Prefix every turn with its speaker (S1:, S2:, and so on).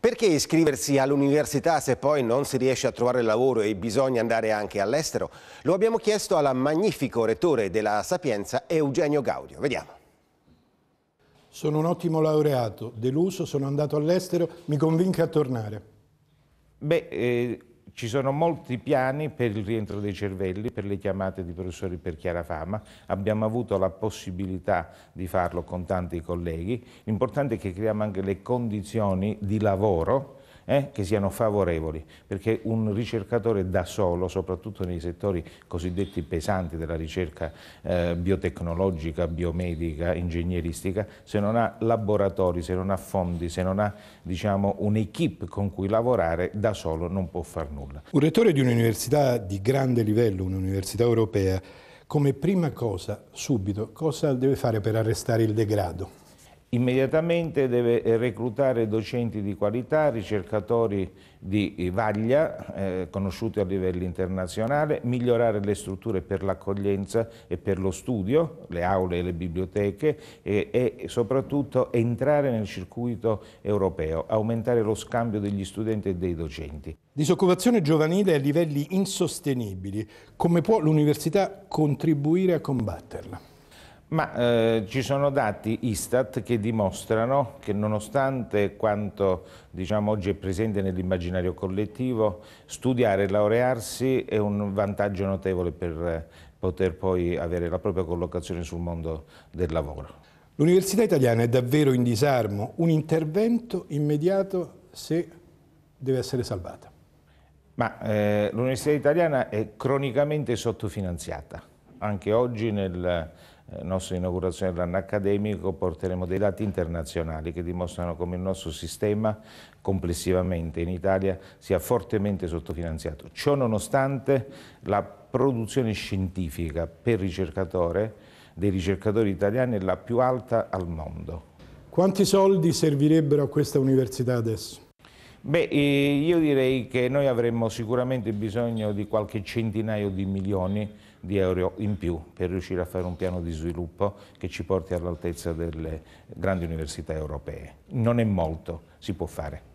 S1: Perché iscriversi all'università se poi non si riesce a trovare lavoro e bisogna andare anche all'estero? Lo abbiamo chiesto al magnifico rettore della Sapienza, Eugenio Gaudio.
S2: Vediamo. Sono un ottimo laureato, deluso, sono andato all'estero, mi convinca a tornare.
S1: Beh, eh, ci sono molti piani per il rientro dei cervelli, per le chiamate di professori per chiarafama, abbiamo avuto la possibilità di farlo con tanti colleghi, l'importante è che creiamo anche le condizioni di lavoro eh, che siano favorevoli, perché un ricercatore da solo, soprattutto nei settori cosiddetti pesanti della ricerca eh, biotecnologica, biomedica, ingegneristica, se non ha laboratori, se non ha fondi, se non ha diciamo, un'equipe con cui lavorare, da solo non può far nulla.
S2: Un rettore di un'università di grande livello, un'università europea, come prima cosa, subito, cosa deve fare per arrestare il degrado?
S1: Immediatamente deve eh, reclutare docenti di qualità, ricercatori di eh, vaglia, eh, conosciuti a livello internazionale, migliorare le strutture per l'accoglienza e per lo studio, le aule e le biblioteche e, e soprattutto entrare nel circuito europeo, aumentare
S2: lo scambio degli studenti e dei docenti. Disoccupazione giovanile a livelli insostenibili, come può l'università contribuire a combatterla?
S1: Ma eh, ci sono dati Istat che dimostrano che nonostante quanto diciamo, oggi è presente nell'immaginario collettivo, studiare e laurearsi è un vantaggio notevole per eh, poter poi avere la propria collocazione sul mondo del
S2: lavoro. L'università italiana è davvero in disarmo, un intervento immediato se deve essere salvata. Ma eh, l'università italiana
S1: è cronicamente sottofinanziata, anche oggi nel eh, nostra inaugurazione dell'anno accademico porteremo dei dati internazionali che dimostrano come il nostro sistema complessivamente in Italia sia fortemente sottofinanziato. Ciò nonostante la produzione scientifica per ricercatore dei ricercatori italiani
S2: è la più alta al mondo. Quanti soldi servirebbero a questa università adesso?
S1: Beh, eh, io direi che noi avremmo sicuramente bisogno di qualche centinaio di milioni di euro in più per riuscire a fare un piano di sviluppo che ci porti all'altezza delle grandi università europee. Non è molto, si può fare.